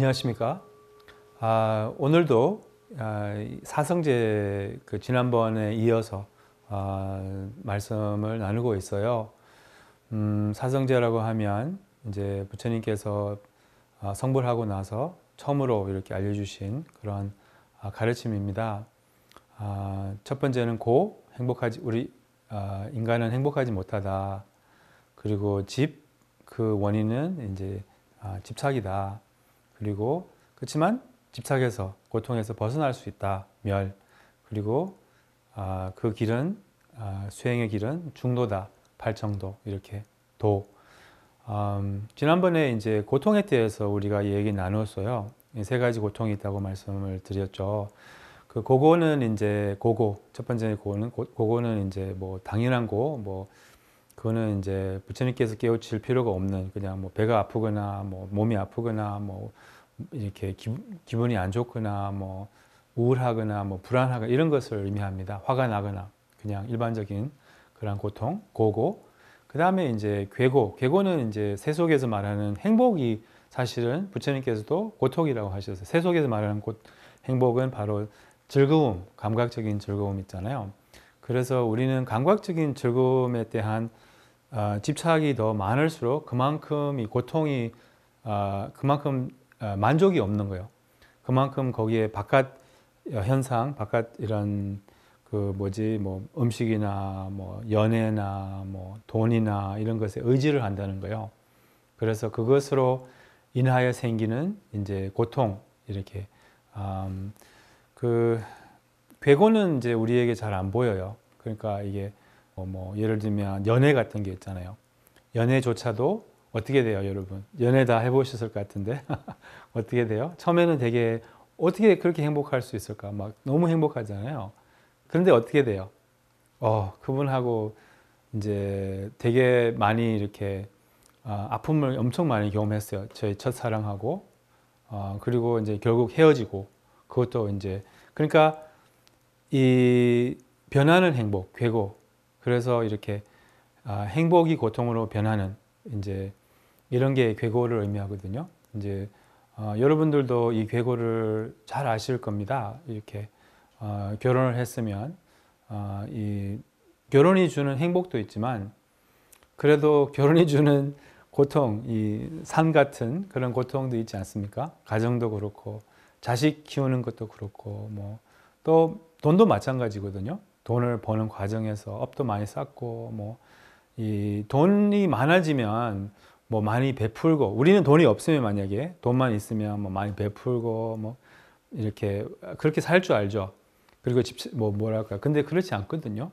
안녕하십니까. 아, 오늘도 아, 사성제 그 지난번에 이어서 아, 말씀을 나누고 있어요. 음, 사성제라고 하면 이제 부처님께서 아, 성불하고 나서 처음으로 이렇게 알려주신 그런 아, 가르침입니다. 아, 첫 번째는 고 행복하지 우리 인간은 행복하지 못하다. 그리고 집 그 원인은 이제 집착이다. 그리고 그렇지만 집착에서 고통에서 벗어날 수 있다. 멸. 그리고 아, 그 길은 아, 수행의 길은 중도다. 발정도 이렇게 도. 음, 지난번에 이제 고통에 대해서 우리가 얘기 나눴어요. 세 가지 고통이 있다고 말씀을 드렸죠. 그 고고는 이제 고고 첫 번째 고고는 고, 고고는 이제 뭐 당연한 고뭐 그거는 이제 부처님께서 깨우칠 필요가 없는 그냥 뭐 배가 아프거나 뭐 몸이 아프거나 뭐 이렇게 기, 기분이 안 좋거나 뭐 우울하거나 뭐 불안하거나 이런 것을 의미합니다. 화가 나거나 그냥 일반적인 그런 고통, 고고. 그 다음에 이제 괴고. 괴고는 이제 세속에서 말하는 행복이 사실은 부처님께서도 고통이라고 하셨어 세속에서 말하는 고, 행복은 바로 즐거움, 감각적인 즐거움 있잖아요. 그래서 우리는 감각적인 즐거움에 대한 아, 집착이 더 많을수록 그만큼 이 고통이 아, 그만큼 아, 만족이 없는 거예요. 그만큼 거기에 바깥 어, 현상, 바깥 이런 그 뭐지 뭐 음식이나 뭐 연애나 뭐 돈이나 이런 것에 의지를 한다는 거예요. 그래서 그것으로 인하여 생기는 이제 고통 이렇게 음, 그 괴고는 이제 우리에게 잘 안 보여요. 그러니까 이게 뭐, 뭐 예를 들면 연애 같은 게 있잖아요. 연애조차도 어떻게 돼요, 여러분? 연애 다 해보셨을 것 같은데 어떻게 돼요? 처음에는 되게 어떻게 그렇게 행복할 수 있을까? 막 너무 행복하잖아요. 그런데 어떻게 돼요? 어, 그분하고 이제 되게 많이 이렇게 아, 아픔을 엄청 많이 경험했어요. 저희 첫사랑하고 어, 그리고 이제 결국 헤어지고 그것도 이제 그러니까 이 변하는 행복, 괴고 그래서 이렇게 아, 행복이 고통으로 변하는 이제 이런 게 괴고를 의미하거든요. 이제 어, 여러분들도 이 괴고를 잘 아실 겁니다. 이렇게 어, 결혼을 했으면 어, 이 결혼이 주는 행복도 있지만 그래도 결혼이 주는 고통, 이 산 같은 그런 고통도 있지 않습니까? 가정도 그렇고 자식 키우는 것도 그렇고 뭐 또 돈도 마찬가지거든요. 돈을 버는 과정에서 업도 많이 쌓고 뭐 이 돈이 많아지면 뭐 많이 베풀고 우리는 돈이 없으면 만약에 돈만 있으면 뭐 많이 베풀고 뭐 이렇게 그렇게 살 줄 알죠. 그리고 집뭐 뭐랄까 근데 그렇지 않거든요.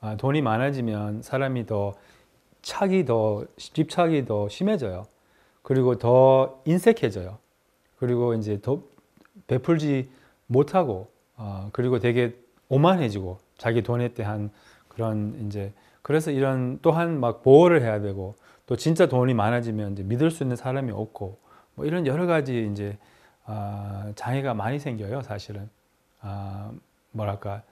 아, 돈이 많아지면 사람이 더 착이 더 집착이 더 심해져요. 그리고 더 인색해져요. 그리고 이제 더 베풀지 못하고 어, 그리고 되게 오만해지고 자기 돈에 대한 그런 이제 그래서 이런 또한 막 보호를 해야 되고 또 진짜 돈이 많아지면 이제 믿을 수 있는 사람이 없고 뭐 이런 여러 가지 이제 아, 장애가 많이 생겨요 사실은 아, 뭐랄까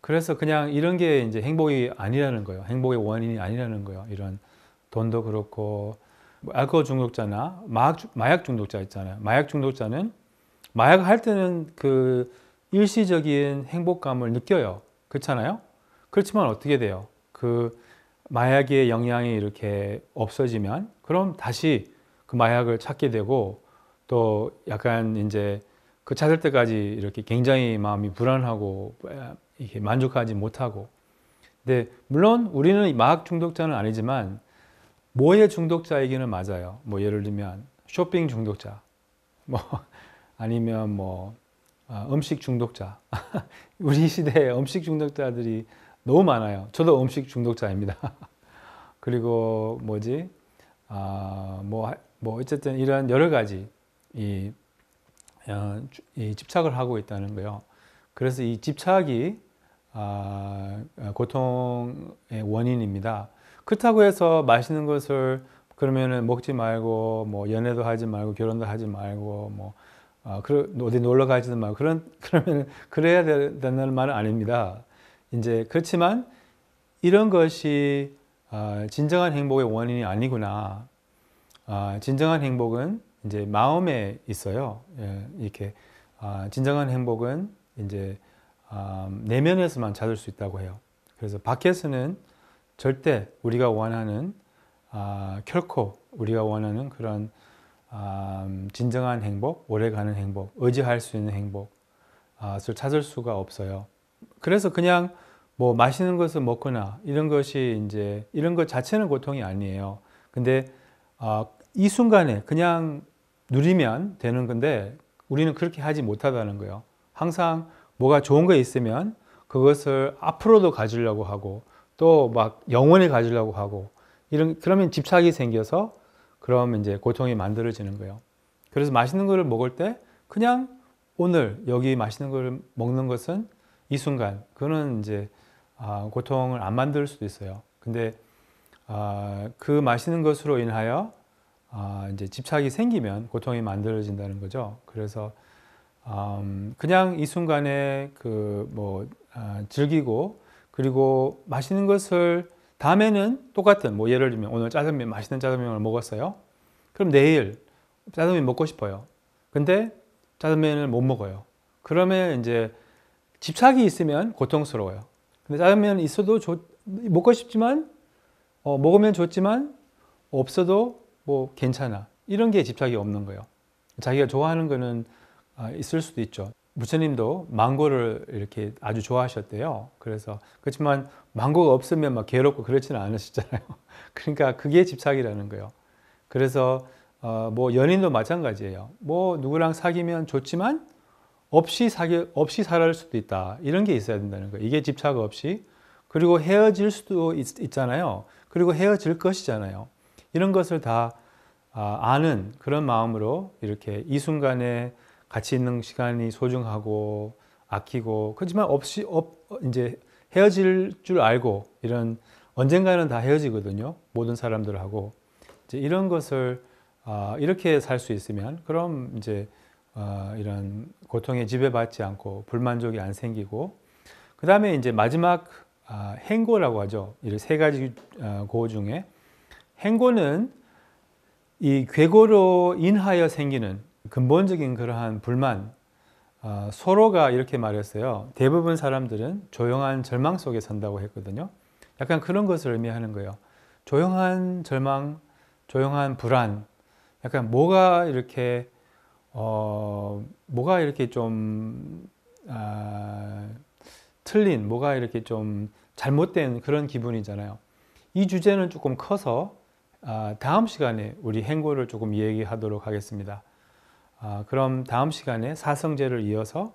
그래서 그냥 이런 게 이제 행복이 아니라는 거예요 행복의 원인이 아니라는 거예요 이런 돈도 그렇고 뭐 알코올 중독자나 마약, 마약 중독자 있잖아요 마약 중독자는 마약 할 때는 그 일시적인 행복감을 느껴요 그렇잖아요? 그렇지만 어떻게 돼요? 그 마약의 영향이 이렇게 없어지면 그럼 다시 그 마약을 찾게 되고 또 약간 이제 그 찾을 때까지 이렇게 굉장히 마음이 불안하고 이렇게 만족하지 못하고 근데 물론 우리는 마약 중독자는 아니지만 뭐의 중독자이기는 맞아요. 뭐 예를 들면 쇼핑 중독자 뭐 아니면 뭐 아, 음식 중독자. 우리 시대에 음식 중독자들이 너무 많아요. 저도 음식 중독자입니다. 그리고 뭐지? 아, 뭐, 뭐, 어쨌든 이런 여러 가지 이, 어, 이 집착을 하고 있다는 거요. 그래서 이 집착이 아, 어, 고통의 원인입니다. 그렇다고 해서 맛있는 것을 그러면은 먹지 말고 뭐 연애도 하지 말고 결혼도 하지 말고 뭐 아, 그러, 어디 놀러 가지도 말고 그런 그러면 그래야 된다는 말은 아닙니다. 이제 그렇지만 이런 것이 아, 진정한 행복의 원인이 아니구나. 아, 진정한 행복은 이제 마음에 있어요. 예, 이렇게 아, 진정한 행복은 이제 아, 내면에서만 찾을 수 있다고 해요. 그래서 밖에서는 절대 우리가 원하는 아, 결코 우리가 원하는 그런 아, 음, 진정한 행복, 오래가는 행복, 의지할 수 있는 행복을 아, 찾을 수가 없어요. 그래서 그냥 뭐 맛있는 것을 먹거나 이런 것이 이제 이런 것 자체는 고통이 아니에요. 근데 아, 이 순간에 그냥 누리면 되는 건데 우리는 그렇게 하지 못하다는 거예요. 항상 뭐가 좋은 게 있으면 그것을 앞으로도 가지려고 하고 또 막 영원히 가지려고 하고 이런 그러면 집착이 생겨서 그럼 이제 고통이 만들어지는 거예요. 그래서 맛있는 거를 먹을 때 그냥 오늘 여기 맛있는 걸 먹는 것은 이 순간 그는 이제 아, 고통을 안 만들 수도 있어요. 근데 아, 그 맛있는 것으로 인하여 아, 이제 집착이 생기면 고통이 만들어진다는 거죠. 그래서 음, 그냥 이 순간에 그뭐 즐기고 그리고 맛있는 것을 다음에는 똑같은 뭐 예를 들면 오늘 짜장면 맛있는 짜장면을 먹었어요. 그럼 내일 짜장면 먹고 싶어요. 근데 짜장면을 못 먹어요. 그러면 이제 집착이 있으면 고통스러워요. 근데 짜장면 있어도 좋, 먹고 싶지만 어, 먹으면 좋지만 없어도 뭐 괜찮아. 이런 게 집착이 없는 거예요. 자기가 좋아하는 거는 아, 있을 수도 있죠. 부처님도 망고를 이렇게 아주 좋아하셨대요. 그래서 그렇지만 망고가 없으면 막 괴롭고 그렇지는 않으시잖아요. 그러니까 그게 집착이라는 거예요. 그래서 어, 뭐 연인도 마찬가지예요. 뭐 누구랑 사귀면 좋지만 없이 사귀 없이 살아갈 수도 있다. 이런 게 있어야 된다는 거예요. 이게 집착 없이 그리고 헤어질 수도 있, 있잖아요. 그리고 헤어질 것이잖아요. 이런 것을 다 아, 아는 그런 마음으로 이렇게 이 순간에 같이 있는 시간이 소중하고 아끼고 그렇지만 없이 없 이제 헤어질 줄 알고 이런 언젠가는 다 헤어지거든요. 모든 사람들하고 이제 이런 것을 아, 이렇게 살 수 있으면 그럼 이제 아, 이런 고통에 지배받지 않고 불만족이 안 생기고 그 다음에 이제 마지막 아, 행고라고 하죠. 이 세 가지 아, 고 중에 행고는 이 괴고로 인하여 생기는 근본적인 그러한 불만, 어, 서로가 이렇게 말했어요. 대부분 사람들은 조용한 절망 속에 산다고 했거든요. 약간 그런 것을 의미하는 거예요. 조용한 절망, 조용한 불안, 약간 뭐가 이렇게 어, 뭐가 이렇게 좀 아, 틀린, 뭐가 이렇게 좀 잘못된 그런 기분이잖아요. 이 주제는 조금 커서 아, 다음 시간에 우리 행고를 조금 얘기하도록 하겠습니다. 아, 그럼 다음 시간에 사성제를 이어서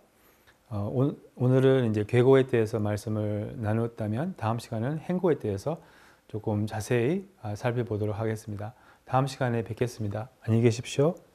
어, 오늘은 이제 괴고에 대해서 말씀을 나누었다면 다음 시간은 행고에 대해서 조금 자세히 아, 살펴보도록 하겠습니다. 다음 시간에 뵙겠습니다. 안녕히 계십시오.